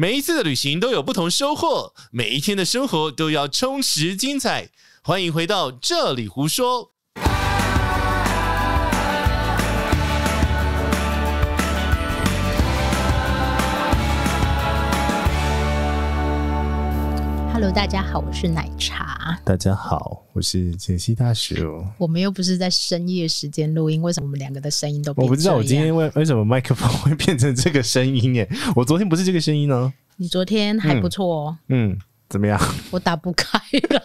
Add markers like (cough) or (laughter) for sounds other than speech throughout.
每一次的旅行都有不同收获，每一天的生活都要充实精彩。欢迎回到这里胡说。大家好，我是奶茶。大家好，我是杰西大叔。我们又不是在深夜时间录音，为什么我们两个的声音都我不知道？我今天为为什么麦克风会变成这个声音耶？(laughs) 我昨天不是这个声音呢？你昨天还不错哦。嗯，怎么样？我打不开。了。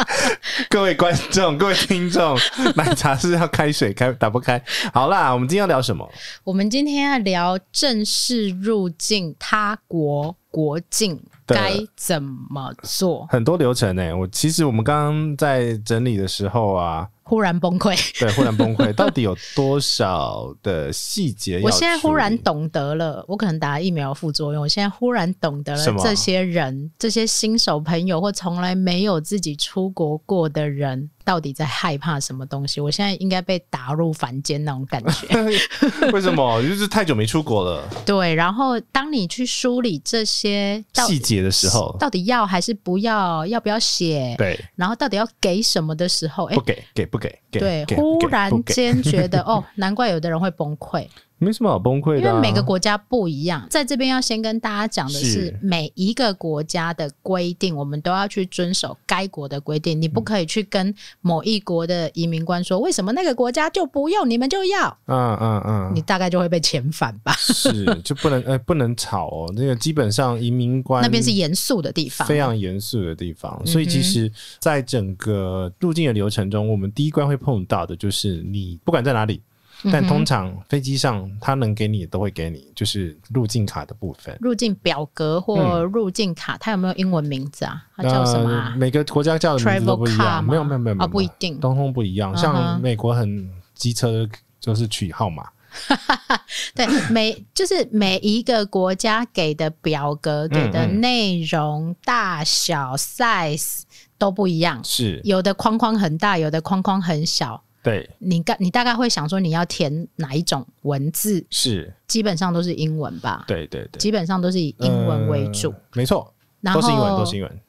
(laughs) 各位观众，各位听众，奶茶是要开水开，打不开。好啦，我们今天要聊什么？我们今天要聊正式入境他国国境。该怎么做？很多流程呢。我其实我们刚刚在整理的时候啊。忽然崩溃，(laughs) 对，忽然崩溃，(laughs) 到底有多少的细节？我现在忽然懂得了，我可能打疫苗副作用。我现在忽然懂得了这些人，这些新手朋友或从来没有自己出国过的人，到底在害怕什么东西？我现在应该被打入凡间那种感觉。(laughs) 为什么？就是太久没出国了。对，然后当你去梳理这些细节的时候，到底要还是不要？要不要写？对。然后到底要给什么的时候？哎，不给，给。不给，对，忽然间觉得哦，难怪有的人会崩溃。没什么好崩溃的，因为每个国家不一样。在这边要先跟大家讲的是，每一个国家的规定，我们都要去遵守该国的规定。你不可以去跟某一国的移民官说，为什么那个国家就不用，你们就要？嗯嗯嗯，你大概就会被遣返吧。是，(laughs) 就不能呃，不能吵哦。那个基本上移民官那边是严肃的地方，非常严肃的地方。所以其实，在整个入境的流程中，我们第一关会碰到的，就是你不管在哪里。但通常飞机上他能给你都会给你，就是入境卡的部分，入境表格或入境卡，它有没有英文名字啊？叫什么？每个国家叫的名字不一样，没有没有没有，不一定，东东不一样。像美国很机车，就是取号码。(laughs) 对，每就是每一个国家给的表格给的内容大小 size 都不一样，是有的框框很大，有的框框很小。对你大你大概会想说你要填哪一种文字？是基本上都是英文吧？对对对，基本上都是以英文为主，没错，都是英文，都是英文。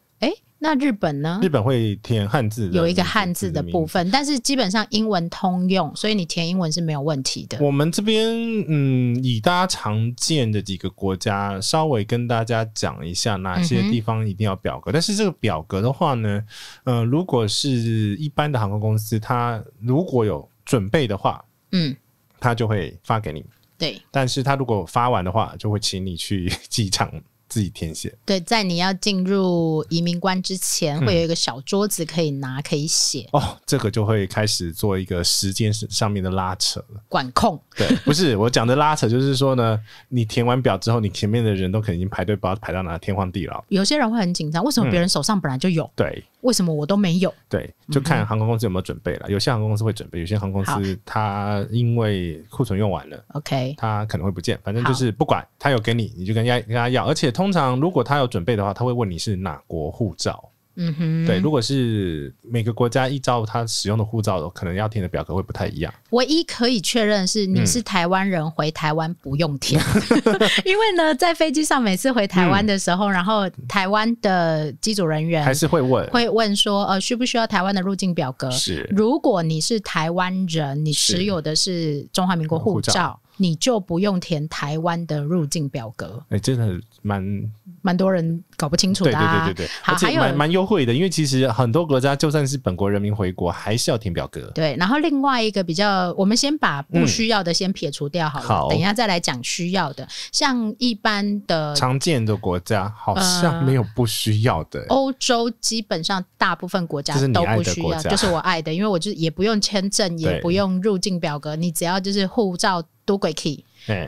那日本呢？日本会填汉字，有一个汉字的部分，但是基本上英文通用，所以你填英文是没有问题的。我们这边，嗯，以大家常见的几个国家，稍微跟大家讲一下哪些地方一定要表格。但是这个表格的话呢，呃，如果是一般的航空公司，他如果有准备的话，嗯，他就会发给你。对，但是他如果发完的话，就会请你去 (laughs) 机场。自己填写对，在你要进入移民关之前，会有一个小桌子可以拿可以写哦，这个就会开始做一个时间上面的拉扯了，管控对，不是我讲的拉扯，就是说呢，你填完表之后，你前面的人都可能已经排队道排到哪天荒地老，有些人会很紧张，为什么别人手上本来就有对。为什么我都没有？对，就看航空公司有没有准备了。有些航空公司会准备，有些航空公司它因为库存用完了，OK，它可能会不见。反正就是不管，他有给你，你就跟人家跟他要。而且通常如果他有准备的话，他会问你是哪国护照。嗯哼，对，如果是每个国家依照他使用的护照，可能要填的表格会不太一样。唯一可以确认是你是台湾人回台湾不用填，(laughs) (laughs) 因为呢，在飞机上每次回台湾的时候，然后台湾的机组人员还是会问，会问说，呃，需不需要台湾的入境表格？是，如果你是台湾人，你持有的是中华民国护照，你就不用填台湾的入境表格。哎，真的蛮。蛮多人搞不清楚的啊，而且蛮蛮优惠的，因为其实很多国家就算是本国人民回国，还是要填表格。对，然后另外一个比较，我们先把不需要的先撇除掉好了，等一下再来讲需要的。像一般的常见的国家，好像没有不需要的。欧洲基本上大部分国家都不需要，就是我爱的，因为我就也不用签证，也不用入境表格，你只要就是护照都 e y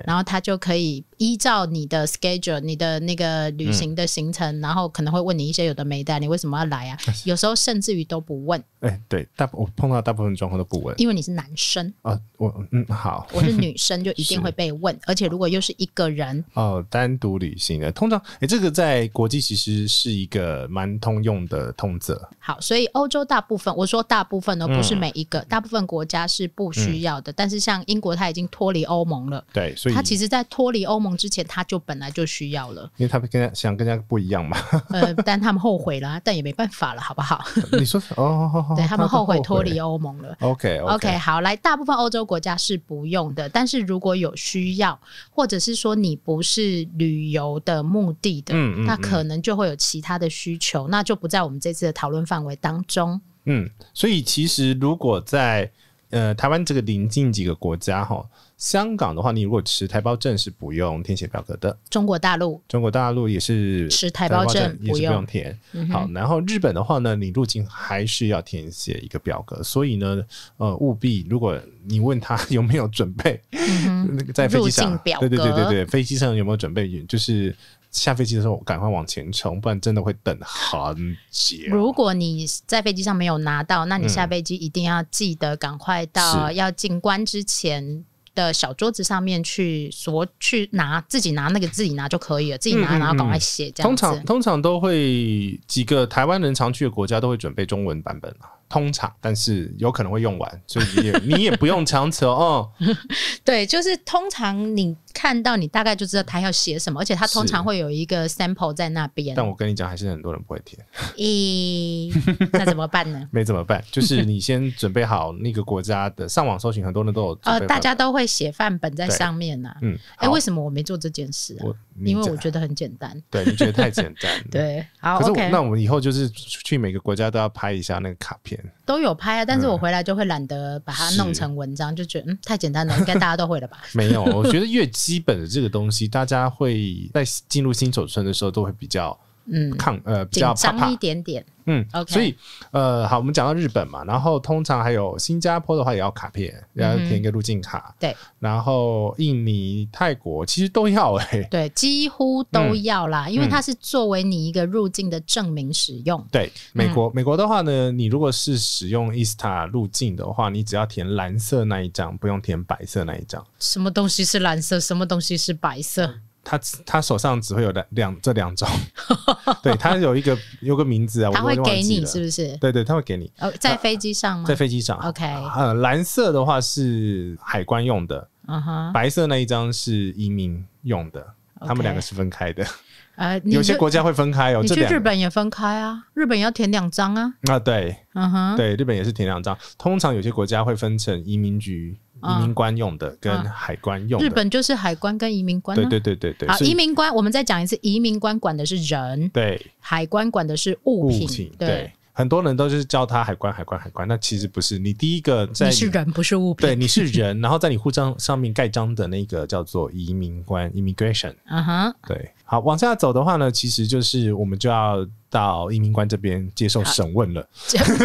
然后他就可以依照你的 schedule、你的那个旅行的行程，然后可能会问你一些有的没的，你为什么要来啊？(laughs) 有时候甚至于都不问。哎，对，大我碰到大部分状况都不问，因为你是男生啊，我嗯好，我是女生就一定 (laughs) 会被问，而且如果又是一个人哦，单独旅行的，通常哎，这个在国际其实是一个蛮通用的通则。好，所以欧洲大部分，我说大部分的不是每一个，大部分国家是不需要的，但是像英国，它已经脱离欧盟了，对，所以它其实，在脱离欧盟之前，它就本来就需要了，因为他们跟想跟人家不一样嘛，呃，但他们后悔了，但也没办法了，好不好？(laughs) 你说哦。对他们后悔脱离欧盟了。OK OK，好来，大部分欧洲国家是不用的，但是如果有需要，或者是说你不是旅游的目的的，那可能就会有其他的需求，那就不在我们这次的讨论范围当中。嗯，所以其实如果在呃台湾这个临近几个国家哈。香港的话，你如果持台胞证是不用填写表格的。中国大陆，中国大陆也是持台胞证也是不用填。好，然后日本的话呢，你入境还是要填写一个表格，所以呢，呃，务必如果你问他有没有准备，那 (laughs) 个在飞机上，对对对对对，飞机上有没有准备？就是下飞机的时候赶快往前冲，不然真的会等很久。如果你在飞机上没有拿到，那你下飞机一定要记得赶快到要进关之前。的小桌子上面去，说，去拿自己拿那个自己拿就可以了，自己拿然后赶快写。通常通常都会几个台湾人常去的国家都会准备中文版本通常但是有可能会用完，所以你也你也不用强求哦。(laughs) 对，就是通常你。看到你大概就知道他要写什么，而且他通常会有一个 sample 在那边。但我跟你讲，还是很多人不会填。咦？那怎么办呢？(laughs) 没怎么办，就是你先准备好那个国家的上网搜寻，很多人都有。呃，大家都会写范本在上面呢。嗯。哎，为什么我没做这件事？啊？因为我觉得很简单。对，你觉得太简单？(laughs) 对。好，OK 可。那我们以后就是去每个国家都要拍一下那个卡片。都有拍啊，但是我回来就会懒得把它弄成文章，就觉得嗯太简单了，应该大家都会了吧？(laughs) 没有，我觉得越基本的这个东西，大家会在进入新手村的时候都会比较。嗯，抗呃比较怕怕一点点，嗯，OK，所以呃好，我们讲到日本嘛，然后通常还有新加坡的话也要卡片，要填一个入境卡，对，然后印尼、泰国其实都要哎，对，几乎都要啦，因为它是作为你一个入境的证明使用。对，美国美国的话呢，你如果是使用 ISTA 入境的话，你只要填蓝色那一张，不用填白色那一张。什么东西是蓝色？什么东西是白色？他他手上只会有两两这两种，(laughs) 对他有一个有个名字啊，他会给你是不是？对对，他会给你。哦，在飞机上吗？在飞机上。OK，呃，蓝色的话是海关用的，嗯哼，白色那一张是移民用的，他们两个是分开的。呃，(laughs) 有些国家会分开哦，你去日本也分开啊，日本要填两张啊。啊，对，嗯哼，对，日本也是填两张。通常有些国家会分成移民局。移民官用的跟海关用的，日本就是海关跟移民官。对对对对对。好，移民官，我们再讲一次，移民官管的是人，对；海关管的是物品，对。很多人都是教他海关海关海关，那其实不是。你第一个在你是人不是物品？对，你是人，然后在你护照上面盖章的那个叫做移民官 （Immigration）。(laughs) 嗯哼，对。好，往下走的话呢，其实就是我们就要到移民官这边接受审问了。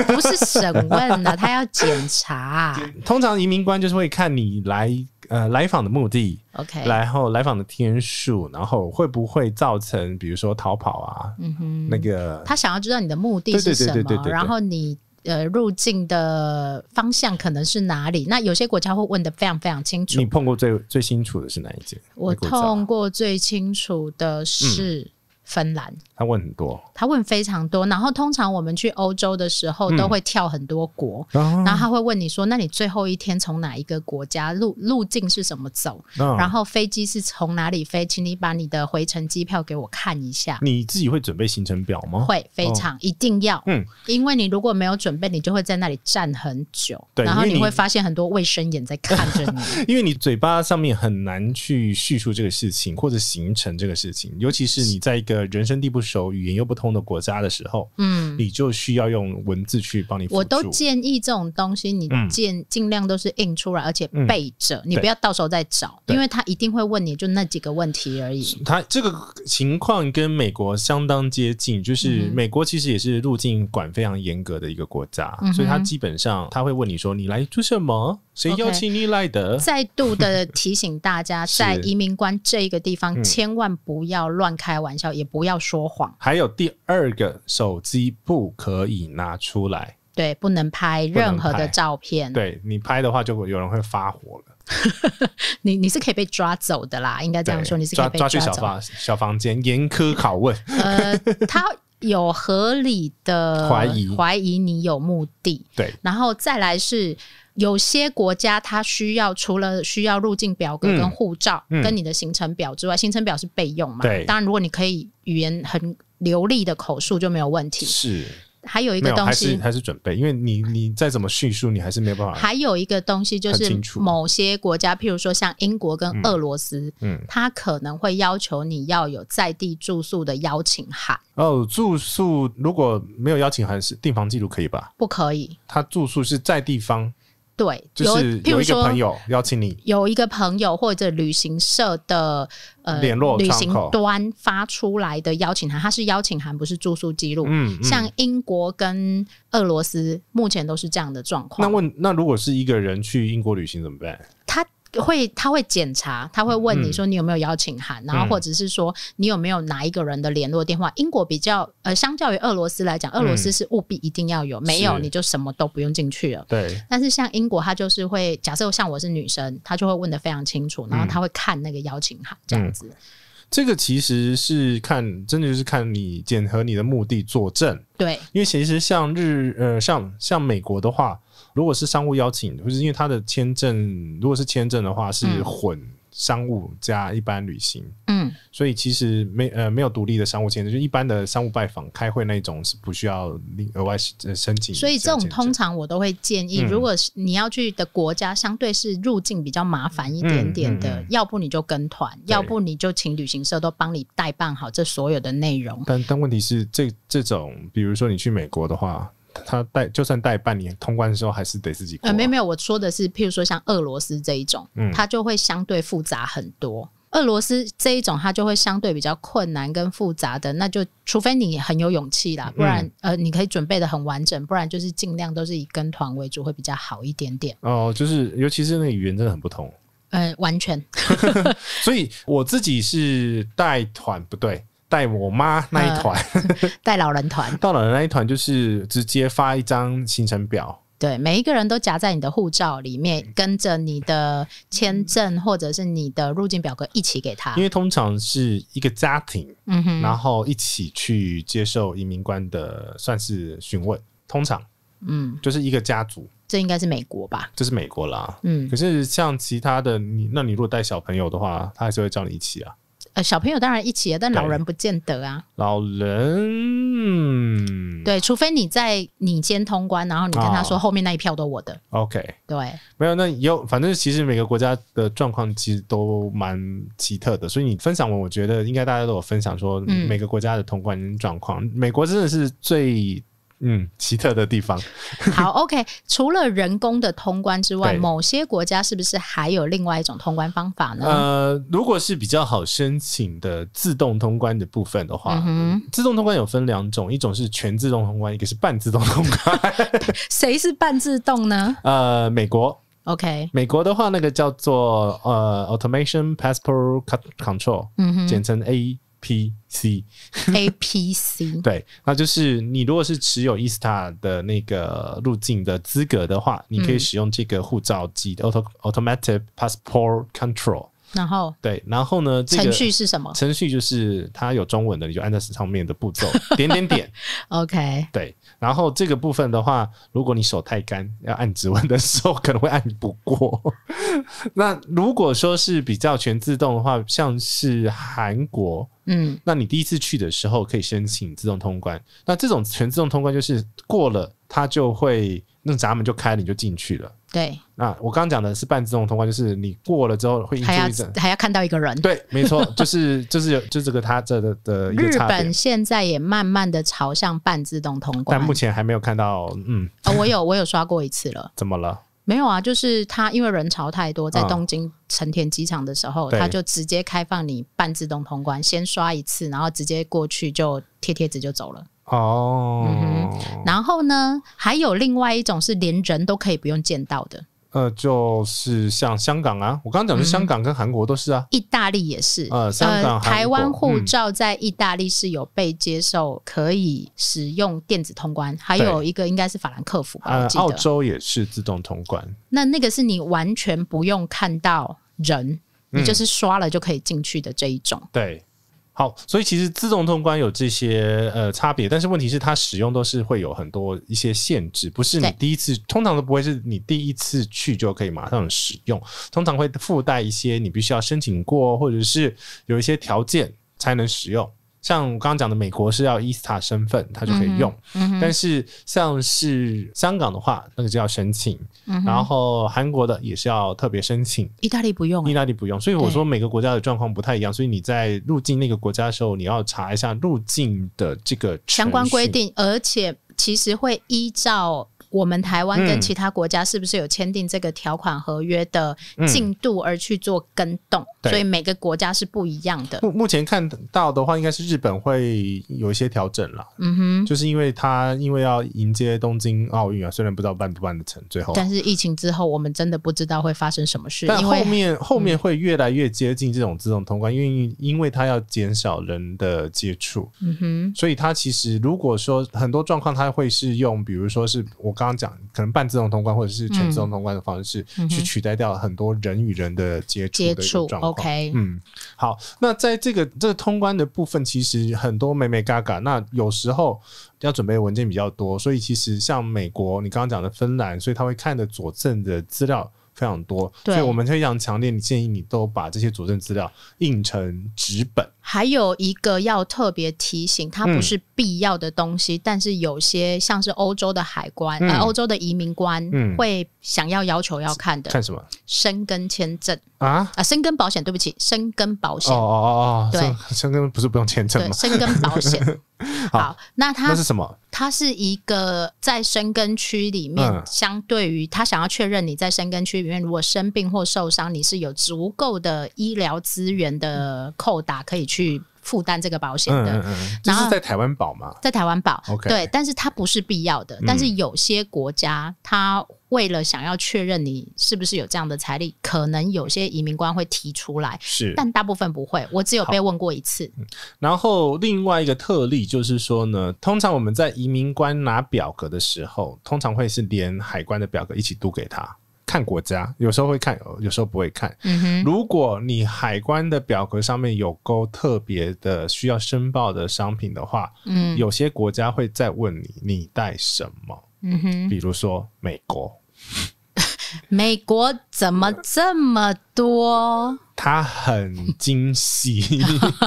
不是审问了，(laughs) 他要检查。通常移民官就是会看你来呃来访的目的，OK，然后来访的天数，然后会不会造成比如说逃跑啊，嗯哼，那个他想要知道你的目的是什么，然后你。呃，入境的方向可能是哪里？那有些国家会问的非常非常清楚。你碰过最最清楚的是哪一件？我碰过最清楚的是。芬兰，他问很多，他问非常多。然后通常我们去欧洲的时候，都会跳很多国，然后他会问你说：“那你最后一天从哪一个国家路路径是怎么走？然后飞机是从哪里飞？请你把你的回程机票给我看一下。”你自己会准备行程表吗？会，非常一定要。嗯，因为你如果没有准备，你就会在那里站很久，然后你会发现很多卫生眼在看着你，(laughs) 因为你嘴巴上面很难去叙述这个事情或者行程这个事情，尤其是你在一个。人生地不熟，语言又不通的国家的时候，嗯，你就需要用文字去帮你。我都建议这种东西，你尽尽量都是印出来，而且背着，你不要到时候再找，因为他一定会问你就那几个问题而已。他这个情况跟美国相当接近，就是美国其实也是入境管非常严格的一个国家，所以他基本上他会问你说：“你来做什么？”谁邀请你来的？再度的提醒大家，(laughs) 在移民关这一个地方，千万不要乱开玩笑，也不要说谎。还有第二个，手机不可以拿出来，对，不能拍任何的照片。对你拍的话，就有人会发火了。(laughs) 你你是可以被抓走的啦，应该这样说，你是抓抓去小房小房间严苛拷问。呃，他。有合理的怀疑，怀疑你有目的。对，然后再来是有些国家，它需要除了需要入境表格跟护照、跟你的行程表之外，行程表是备用嘛？对，当然如果你可以语言很流利的口述就没有问题。是。还有一个东西，还是还是准备，因为你你再怎么叙述，你还是没有办法。还有一个东西就是，某些国家，譬如说像英国跟俄罗斯，嗯，他可能会要求你要有在地住宿的邀请函。哦，住宿如果没有邀请函是订房记录可以吧？不可以，他住宿是在地方。对，有譬如说，朋友邀请你，有一个朋友或者旅行社的呃联络旅行端发出来的邀请函，它是邀请函，不是住宿记录。嗯，像英国跟俄罗斯目前都是这样的状况。那问，那如果是一个人去英国旅行怎么办？会，他会检查，他会问你说你有没有邀请函，然后或者是说你有没有哪一个人的联络电话。英国比较，呃，相较于俄罗斯来讲，俄罗斯是务必一定要有，没有你就什么都不用进去了。对。但是像英国，他就是会，假设像我是女生，他就会问的非常清楚，然后他会看那个邀请函这样子。这个其实是看，真的就是看你检核你的目的作证。对。因为其实像日，呃，像像美国的话。如果是商务邀请，就是因为他的签证，如果是签证的话是混商务加一般旅行，嗯，所以其实没呃没有独立的商务签证，就一般的商务拜访、开会那种是不需要另额外申请。所以这种通常我都会建议，如果你要去的国家相对是入境比较麻烦一点点的，要不你就跟团，要不你就请旅行社都帮你代办好这所有的内容。但但问题是，这这种比如说你去美国的话。他带就算带半年通关的时候还是得自己。呃，没有没有，我说的是，譬如说像俄罗斯这一种，嗯，它就会相对复杂很多。俄罗斯这一种，它就会相对比较困难跟复杂的，那就除非你很有勇气啦，不然呃，你可以准备的很完整，不然就是尽量都是以跟团为主会比较好一点点。哦，就是尤其是那语言真的很不同，呃，完全。(laughs) 所以我自己是带团不对。带我妈那一团，(laughs) 带老人团，到 (laughs) 老人那一团就是直接发一张行程表。对，每一个人都夹在你的护照里面，跟着你的签证或者是你的入境表格一起给他。因为通常是一个家庭，嗯哼，然后一起去接受移民官的算是询问。通常，嗯，就是一个家族。这应该是美国吧？这是美国啦，嗯。可是像其他的，你那你如果带小朋友的话，他还是会叫你一起啊。呃，小朋友当然一起啊，但老人不见得啊。老人，对，除非你在你先通关，然后你跟他说后面那一票都我的。OK，对，没有那有，反正其实每个国家的状况其实都蛮奇特的，所以你分享完，我觉得应该大家都有分享说每个国家的通关状况。美国真的是最。嗯，奇特的地方。(laughs) 好，OK。除了人工的通关之外，某些国家是不是还有另外一种通关方法呢？呃，如果是比较好申请的自动通关的部分的话，嗯、自动通关有分两种，一种是全自动通关，一个是半自动通关。(laughs) 谁是半自动呢？呃，美国。OK。美国的话，那个叫做呃，Automation Passport Control，嗯简称 A。P C A P C，对，那就是你如果是持有 e s t a 的那个路径的资格的话，你可以使用这个护照机的 Automatic Passport Control。然后对，然后呢？程序是什么？程序就是它有中文的，你就按照上面的步骤 (laughs) 点点点。OK。对，然后这个部分的话，如果你手太干，要按指纹的时候可能会按不过。(laughs) 那如果说是比较全自动的话，像是韩国，嗯，那你第一次去的时候可以申请自动通关。那这种全自动通关就是过了，它就会那闸门就开了，你就进去了。对那我刚刚讲的是半自动通关，就是你过了之后会，还要还要看到一个人，对，没错，(laughs) 就是就是有就这个他这的一个差日本现在也慢慢的朝向半自动通关，但目前还没有看到，嗯，哦、我有我有刷过一次了，(laughs) 怎么了？没有啊，就是他因为人潮太多，在东京成田机场的时候，他就直接开放你半自动通关，先刷一次，然后直接过去就贴贴纸就走了。哦，然后呢？还有另外一种是连人都可以不用见到的。呃，就是像香港啊，我刚刚讲的香港跟韩国都是啊，意大利也是。呃，香港、台湾护照在意大利是有被接受，可以使用电子通关。还有一个应该是法兰克福吧？呃，澳洲也是自动通关。那那个是你完全不用看到人，你就是刷了就可以进去的这一种。对。好，所以其实自动通关有这些呃差别，但是问题是它使用都是会有很多一些限制，不是你第一次通常都不会是你第一次去就可以马上使用，通常会附带一些你必须要申请过或者是有一些条件才能使用。像我刚刚讲的，美国是要 e t a 身份，它就可以用。但是像是香港的话，那个就要申请。然后韩国的也是要特别申请。意大利不用，意大利不用。所以我说每个国家的状况不太一样。所以你在入境那个国家的时候，你要查一下入境的这个相关规定，而且其实会依照。我们台湾跟其他国家是不是有签订这个条款合约的进度而去做跟动？所以每个国家是不一样的。目前看到的话，应该是日本会有一些调整了。嗯哼，就是因为他因为要迎接东京奥运啊，虽然不知道办不办得成，最后但是疫情之后，我们真的不知道会发生什么事。但后面后面会越来越接近这种自动通关，因为因为它要减少人的接触。嗯哼，所以它其实如果说很多状况，它会是用，比如说是我。刚刚讲可能半自动通关或者是全自动通关的方式去取代掉很多人与人的接触接触状况。嗯，好，那在这个这个通关的部分，其实很多美美嘎嘎，那有时候要准备的文件比较多，所以其实像美国，你刚刚讲的芬兰，所以他会看的佐证的资料。非常多，所以我们非常强烈建议你都把这些佐证资料印成纸本。还有一个要特别提醒，它不是必要的东西，但是有些像是欧洲的海关、欧洲的移民官会想要要求要看的。看什么？生根签证啊啊！生根保险，对不起，生根保险。哦哦哦哦，对，生 (laughs) 根不是不用签证吗？生根保险。(laughs) 好，那它是什么？它是一个在生根区里面，相对于他想要确认你在生根区里面，如果生病或受伤，你是有足够的医疗资源的扣打可以去。负担这个保险的，这是在台湾保嘛？在台湾保，对，但是它不是必要的。但是有些国家，他为了想要确认你是不是有这样的财力，可能有些移民官会提出来，是，但大部分不会。我只有被问过一次。然后另外一个特例就是说呢，通常我们在移民官拿表格的时候，通常会是连海关的表格一起读给他。看国家，有时候会看，有时候不会看。嗯哼，如果你海关的表格上面有勾特别的需要申报的商品的话，嗯，有些国家会再问你你带什么。嗯哼，比如说美国，(laughs) 美国怎么这么多？他很精细。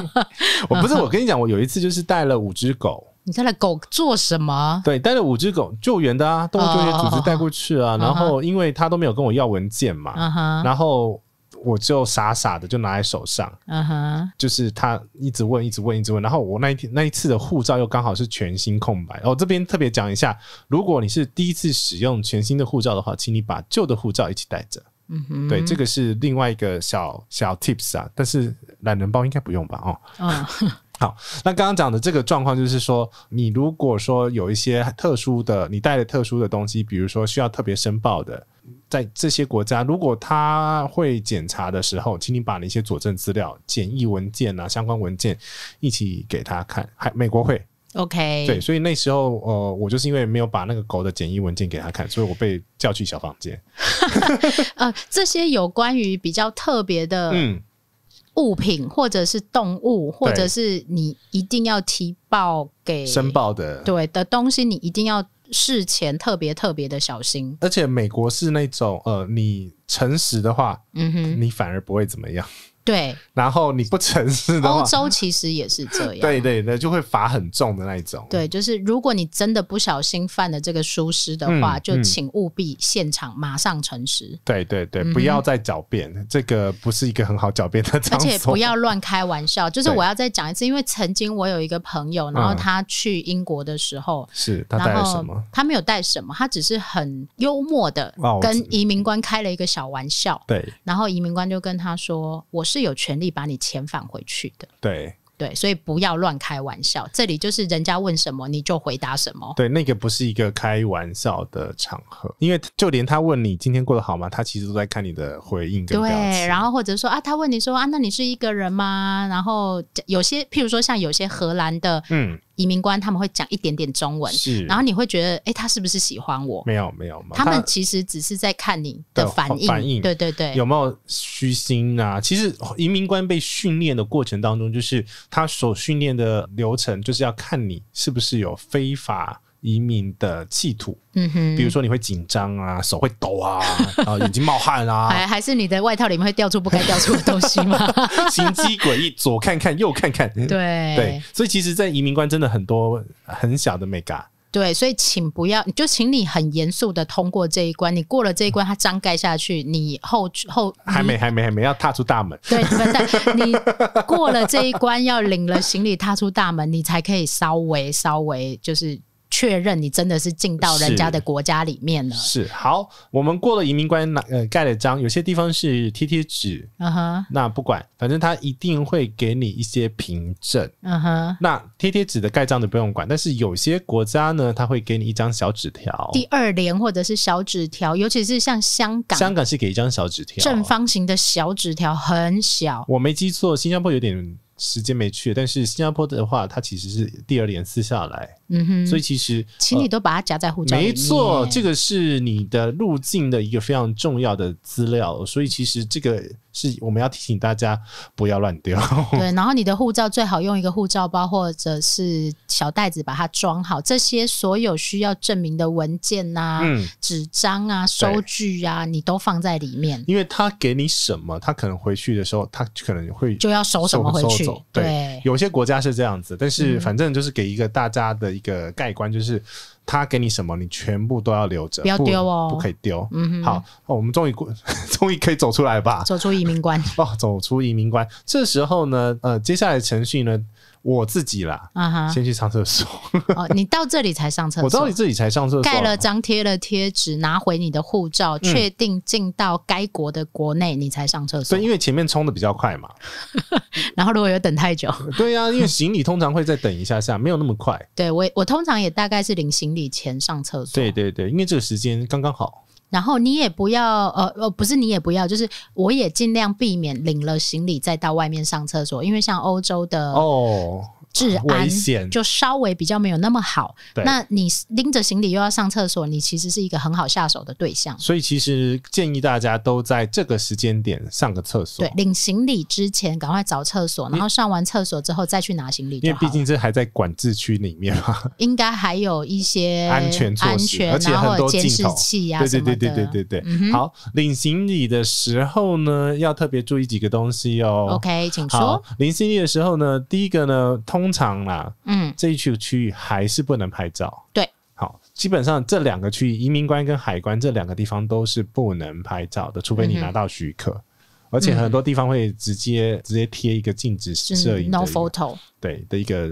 (laughs) 我不是，我跟你讲，我有一次就是带了五只狗。你带了狗做什么？对，带了五只狗救援的啊，动物救援组织带过去啊。然后，因为他都没有跟我要文件嘛，然后我就傻傻的就拿在手上。啊哈，就是他一直问，一直问，一直问。然后我那一天那一次的护照又刚好是全新空白。我这边特别讲一下，如果你是第一次使用全新的护照的话，请你把旧的护照一起带着。嗯哼，对，这个是另外一个小小 tips 啊。但是懒人包应该不用吧？哦，嗯。好，那刚刚讲的这个状况就是说，你如果说有一些特殊的，你带的特殊的东西，比如说需要特别申报的，在这些国家，如果他会检查的时候，请你把那些佐证资料、检疫文件啊、相关文件一起给他看。还美国会，OK，对，所以那时候呃，我就是因为没有把那个狗的检疫文件给他看，所以我被叫去小房间。啊，(laughs) 这些有关于比较特别的，嗯。物品，或者是动物，或者是你一定要提报给申报的对的东西，你一定要事前特别特别的小心。而且美国是那种呃，你诚实的话，嗯哼，你反而不会怎么样。对，然后你不诚实，欧洲其实也是这样。对对对，就会罚很重的那一种。对，就是如果你真的不小心犯了这个疏失的话，就请务必现场马上诚实。对对对，不要再狡辩，这个不是一个很好狡辩的场所。而且不要乱开玩笑。就是我要再讲一次，因为曾经我有一个朋友，然后他去英国的时候是，然后他没有带什么，他只是很幽默的跟移民官开了一个小玩笑。对，然后移民官就跟他说：“我是。”是有权利把你遣返回去的。对对，所以不要乱开玩笑。这里就是人家问什么你就回答什么。对，那个不是一个开玩笑的场合，因为就连他问你今天过得好吗，他其实都在看你的回应。对，然后或者说啊，他问你说啊，那你是一个人吗？然后有些譬如说像有些荷兰的，嗯。移民官他们会讲一点点中文，是，然后你会觉得，哎，他是不是喜欢我？没有，没有，他们其实只是在看你的反应，对对对，有没有虚心啊？其实移民官被训练的过程当中，就是他所训练的流程，就是要看你是不是有非法。移民的企土，嗯哼，比如说你会紧张啊，手会抖啊，啊，(laughs) 眼睛冒汗啊，还还是你的外套里面会掉出不该掉出的东西吗？心 (laughs) 机诡异，左看看右看看，(laughs) 对对，所以其实，在移民官真的很多很小的美嘎，对，所以请不要，就请你很严肃的通过这一关，你过了这一关，它张盖下去，你后后还没还没还没要踏出大门，对，你在你过了这一关，要领了行李踏出大门，你才可以稍微稍微就是。确认你真的是进到人家的国家里面了。是好，我们过了移民关，那呃盖了章，有些地方是贴贴纸，啊哈，那不管，反正他一定会给你一些凭证，啊哈，那贴贴纸的盖章的不用管。但是有些国家呢，他会给你一张小纸条，第二联或者是小纸条，尤其是像香港，香港是给一张小纸条，正方形的小纸条，很小。我没记错，新加坡有点时间没去，但是新加坡的话，它其实是第二联撕下来。嗯哼，所以其实，请你都把它夹在护照没错，这个是你的入境的一个非常重要的资料。所以其实这个是我们要提醒大家不要乱丢。对，然后你的护照最好用一个护照包或者是小袋子把它装好。这些所有需要证明的文件呐，纸张啊、收据啊，你都放在里面。因为他给你什么，他可能回去的时候，他可能会就要收什么回去。对，有些国家是这样子，但是反正就是给一个大家的。一个盖棺就是，他给你什么，你全部都要留着，不要丢哦，不可以丢。嗯，好，我们终于过，(laughs) 终于可以走出来吧，走出移民关。哦，走出移民关。这时候呢，呃，接下来程序呢？我自己啦，啊哈，先去上厕所。哦，你到这里才上厕所，(laughs) 我到这里才上厕所。盖了章，贴了贴纸，拿回你的护照，确定进到该国的国内，你才上厕所。所以，因为前面冲的比较快嘛，(laughs) 然后如果有等太久，(laughs) 对呀，因为行李通常会再等一下下，没有那么快。对我，我通常也大概是领行李前上厕所。对对对，因为这个时间刚刚好。然后你也不要，呃呃，不是你也不要，就是我也尽量避免领了行李再到外面上厕所，因为像欧洲的哦。治安就稍微比较没有那么好。对，那你拎着行李又要上厕所，你其实是一个很好下手的对象。所以，其实建议大家都在这个时间点上个厕所。对，领行李之前赶快找厕所，然后上完厕所之后再去拿行李。因为毕竟这还在管制区里面嘛，(laughs) 应该还有一些安全措施，而且很多监视器啊，对对对对对对对。好，领行李的时候呢，要特别注意几个东西哦。OK，请说。领行李的时候呢，第一个呢，通。通常啦，嗯，这一区区域还是不能拍照。对，好，基本上这两个区域，移民官跟海关这两个地方都是不能拍照的，除非你拿到许可。而且很多地方会直接直接贴一个禁止摄影 no photo 对的一个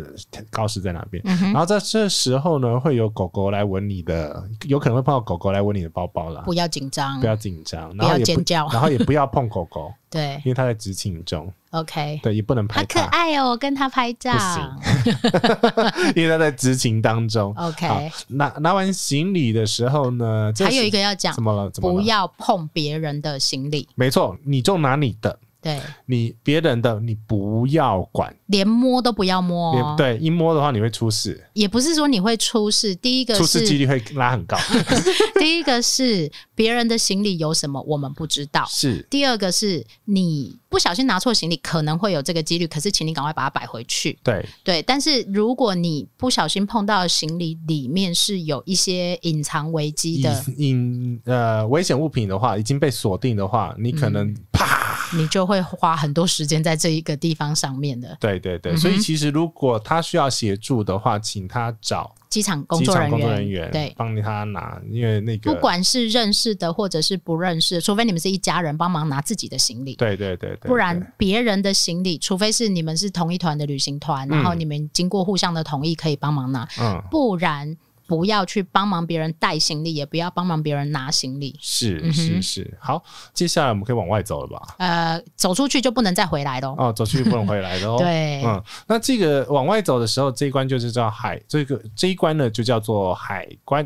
告示在哪边。然后在这时候呢，会有狗狗来闻你的，有可能会碰到狗狗来闻你的包包啦。不要紧张，不要紧张，不要尖叫，然后也不要碰狗狗。(laughs) 对，因为他在执勤中。OK，对，也不能拍他。好可爱哦，跟他拍照。不行，(laughs) 因为他在执勤当中。OK，拿拿完行李的时候呢？还有一个要讲，怎么了？怎么不要碰别人的行李？没错，你就拿你的。对你别人的你不要管，连摸都不要摸。对，一摸的话你会出事。也不是说你会出事，第一个出事几率会拉很高。(laughs) 第一个是别人的行李有什么我们不知道。是。第二个是你不小心拿错行李，可能会有这个几率。可是，请你赶快把它摆回去。对对。但是如果你不小心碰到行李里面是有一些隐藏危机的隐呃危险物品的话，已经被锁定的话，你可能啪。你就会花很多时间在这一个地方上面的。对对对，所以其实如果他需要协助的话，请他找机场工作人员，工作人员对，帮他拿，因为那个不管是认识的或者是不认识，除非你们是一家人，帮忙拿自己的行李。对对对对，不然别人的行李，除非是你们是同一团的旅行团，然后你们经过互相的同意可以帮忙拿。嗯，不然。不要去帮忙别人带行李，也不要帮忙别人拿行李。是是是，好，接下来我们可以往外走了吧？呃，走出去就不能再回来了。哦，走出去不能回来的哦。(laughs) 对，嗯，那这个往外走的时候，这一关就是叫海，这个这一关呢就叫做海关。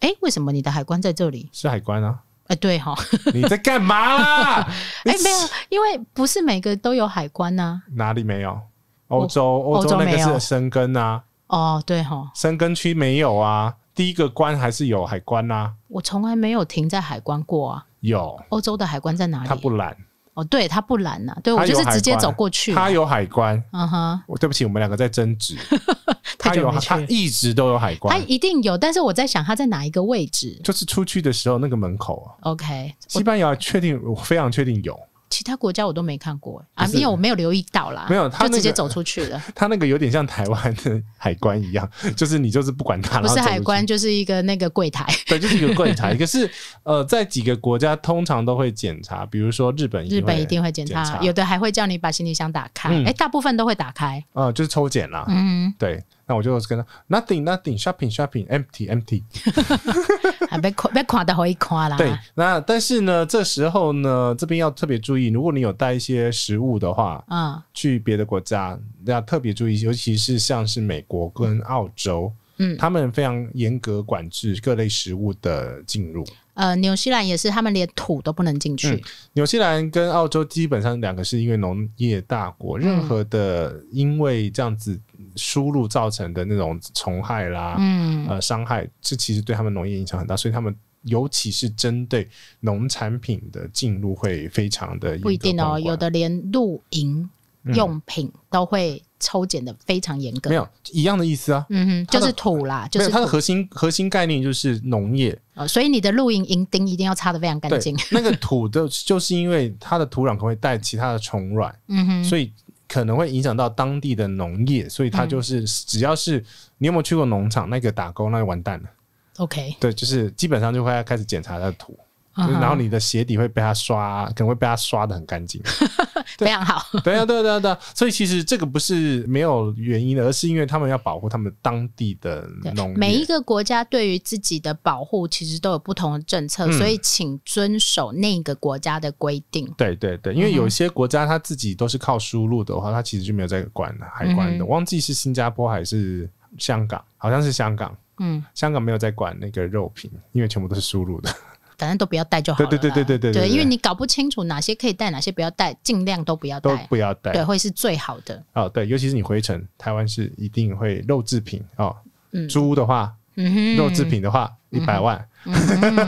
哎，为什么你的海关在这里？是海关啊？哎，对哈，(laughs) 你在干嘛啦？哎，(laughs) 没有，因为不是每个都有海关呢。哪里没有？欧洲，欧洲那个是生根啊。哦，对哈，深根区没有啊，第一个关还是有海关呐。我从来没有停在海关过啊。有，欧洲的海关在哪里？他不拦。哦，对他不拦呐，对我就是直接走过去。他有海关，嗯哼。对不起，我们两个在争执。他 (laughs) 有，他一直都有海关。他一定有，但是我在想他在哪一个位置。就是出去的时候那个门口啊。OK，西班牙确定，我非常确定有。其他国家我都没看过啊，因为我没有留意到啦。没有，他、就直接走出去了。(laughs) 他那个有点像台湾的海关一样，(laughs) 就是你就是不管他。不是海关，就是一个那个柜台。对，就是一个柜台。(laughs) 可是呃，在几个国家通常都会检查，比如说日本。日本一定会检查，有的还会叫你把行李箱打开。哎，大部分都会打开。啊，就是抽检啦。嗯，对。那我就跟他 nothing nothing shopping shopping empty empty，别 (laughs) 被夸的可以夸啦。对，那但是呢，这时候呢，这边要特别注意，如果你有带一些食物的话，嗯，去别的国家要特别注意，尤其是像是美国跟澳洲，嗯，他们非常严格管制各类食物的进入。呃，新西兰也是，他们连土都不能进去。新西兰跟澳洲基本上两个是因为农业大国，任何的因为这样子。输入造成的那种虫害啦，嗯，呃，伤害，这其实对他们农业影响很大，所以他们尤其是针对农产品的进入会非常的不一定哦，有的连露营用品都会抽检的非常严格，没有一样的意思啊，嗯哼，就是土啦，就是它的核心核心概念就是农业，所以你的露营营钉一定要擦的非常干净，那个土的就是因为它的土壤可能会带其他的虫卵，(laughs) 嗯哼，所以。可能会影响到当地的农业，所以他就是只要是，你有没有去过农场那个打工，那就完蛋了。OK，对，就是基本上就会要开始检查它的土，然后你的鞋底会被它刷，可能会被它刷的很干净。(laughs) 非常好，(laughs) 对啊，对啊，对啊，对啊，所以其实这个不是没有原因的，而是因为他们要保护他们当地的农每一个国家对于自己的保护其实都有不同的政策，所以请遵守那个国家的规定。对对对，因为有些国家他自己都是靠输入的话，他其实就没有在管海关的。忘记是新加坡还是香港，好像是香港，嗯，香港没有在管那个肉品，因为全部都是输入的。反正都不要带就好了。对对对对对对。因为你搞不清楚哪些可以带，哪些不要带，尽量都不要带。都不要带。对，会是最好的。哦，对，尤其是你回程，台湾是一定会肉制品哦。猪的话，肉制品的话，一百万。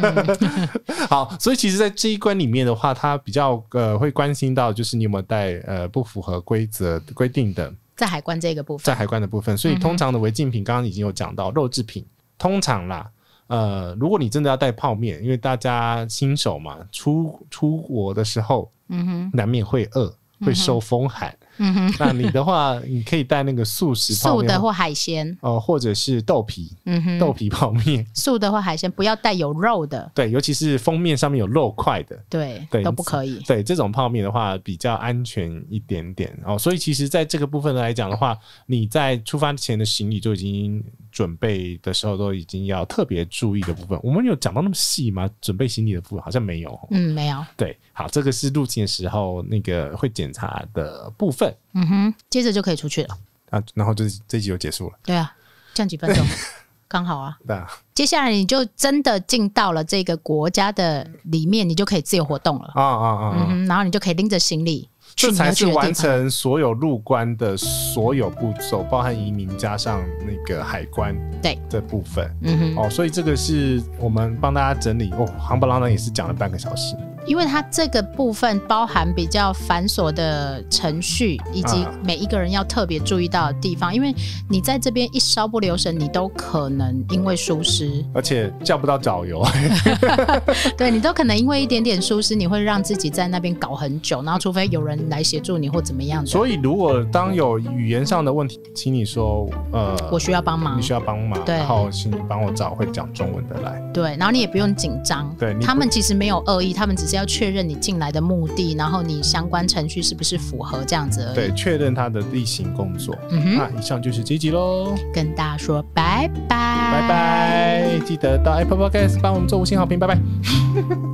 (laughs) 好，所以其实，在这一关里面的话，他比较呃会关心到，就是你有没有带呃不符合规则规定的，在海关这个部分，在海关的部分，所以通常的违禁品，刚刚已经有讲到肉制品，通常啦。呃，如果你真的要带泡面，因为大家新手嘛，出出国的时候，嗯哼，难免会饿，会受风寒。嗯哼，那你的话，你可以带那个素食素的或海鲜，哦，或者是豆皮，嗯哼，豆皮泡面。素的或海鲜不要带有肉的，对，尤其是封面上面有肉块的，对，都不可以。对，这种泡面的话比较安全一点点哦。所以其实在这个部分来讲的话，你在出发前的行李就已经。准备的时候都已经要特别注意的部分，我们有讲到那么细吗？准备行李的部分好像没有。嗯，没有。对，好，这个是入境的时候那个会检查的部分。嗯哼，接着就可以出去了。啊，然后这这集就结束了。对啊，降几分钟 (laughs) 刚好啊。对啊，接下来你就真的进到了这个国家的里面，你就可以自由活动了。啊啊啊！嗯，然后你就可以拎着行李。这才是完成所有入关的所有步骤，包含移民加上那个海关对的部分。嗯哦，所以这个是我们帮大家整理。哦，航博郎呢也是讲了半个小时。因为它这个部分包含比较繁琐的程序，以及每一个人要特别注意到的地方。因为你在这边一稍不留神，你都可能因为疏失，而且叫不到导游。(laughs) (laughs) 对你都可能因为一点点疏失，你会让自己在那边搞很久，然后除非有人来协助你或怎么样。所以，如果当有语言上的问题，请你说，呃，我需要帮忙，你需要帮忙，然后请你帮我找会讲中文的来。对，然后你也不用紧张，对他们其实没有恶意，他们只是。只要确认你进来的目的，然后你相关程序是不是符合这样子？对，确认他的例行工作。那以上就是这集喽，跟大家说拜拜，拜拜，记得到 Apple Podcast 帮我们做五星好评，拜拜。(laughs)